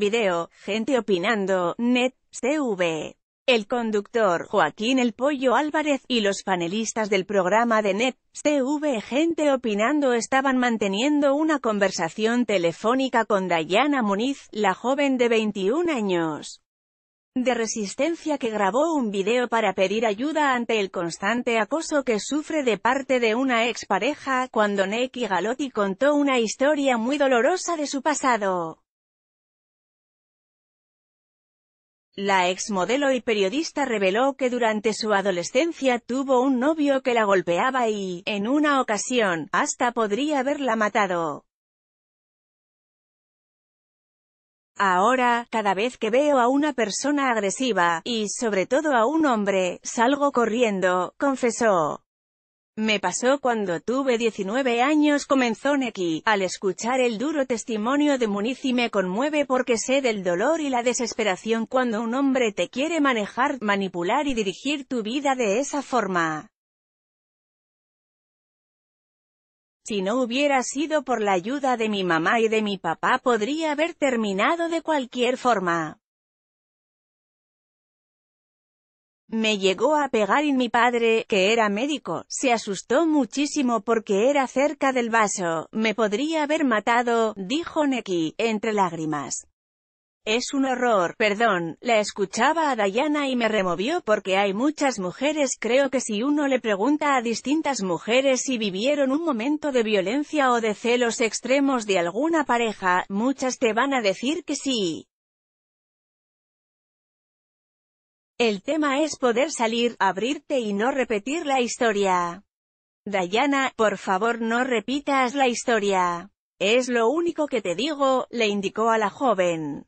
Video, Gente Opinando, Net, CV, El conductor Joaquín El Pollo Álvarez y los panelistas del programa de Net, TV Gente Opinando estaban manteniendo una conversación telefónica con Dayana Muniz, la joven de 21 años de resistencia que grabó un video para pedir ayuda ante el constante acoso que sufre de parte de una expareja, cuando Neki Galotti contó una historia muy dolorosa de su pasado. La exmodelo y periodista reveló que durante su adolescencia tuvo un novio que la golpeaba y, en una ocasión, hasta podría haberla matado. Ahora, cada vez que veo a una persona agresiva, y sobre todo a un hombre, salgo corriendo, confesó. Me pasó cuando tuve 19 años comenzó Neki, al escuchar el duro testimonio de y me conmueve porque sé del dolor y la desesperación cuando un hombre te quiere manejar, manipular y dirigir tu vida de esa forma. Si no hubiera sido por la ayuda de mi mamá y de mi papá podría haber terminado de cualquier forma. Me llegó a pegar en mi padre, que era médico, se asustó muchísimo porque era cerca del vaso, me podría haber matado, dijo Neki, entre lágrimas. Es un horror, perdón, la escuchaba a Dayana y me removió porque hay muchas mujeres creo que si uno le pregunta a distintas mujeres si vivieron un momento de violencia o de celos extremos de alguna pareja, muchas te van a decir que sí. El tema es poder salir, abrirte y no repetir la historia. Dayana, por favor no repitas la historia. Es lo único que te digo, le indicó a la joven.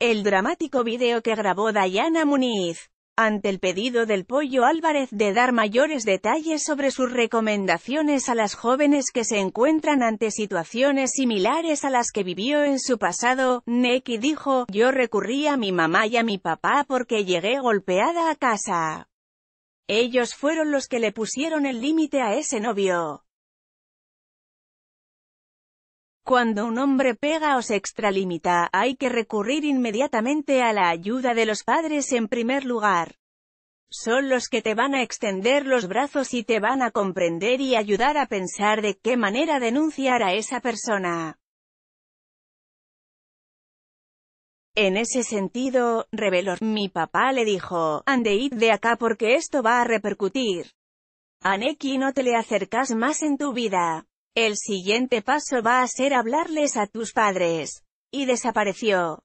El dramático video que grabó Dayana Muniz, ante el pedido del Pollo Álvarez de dar mayores detalles sobre sus recomendaciones a las jóvenes que se encuentran ante situaciones similares a las que vivió en su pasado, Neki dijo, yo recurrí a mi mamá y a mi papá porque llegué golpeada a casa. Ellos fueron los que le pusieron el límite a ese novio. Cuando un hombre pega o se extralimita, hay que recurrir inmediatamente a la ayuda de los padres en primer lugar. Son los que te van a extender los brazos y te van a comprender y ayudar a pensar de qué manera denunciar a esa persona. En ese sentido, reveló, mi papá le dijo, ande de acá porque esto va a repercutir. Aneki no te le acercas más en tu vida. El siguiente paso va a ser hablarles a tus padres. Y desapareció.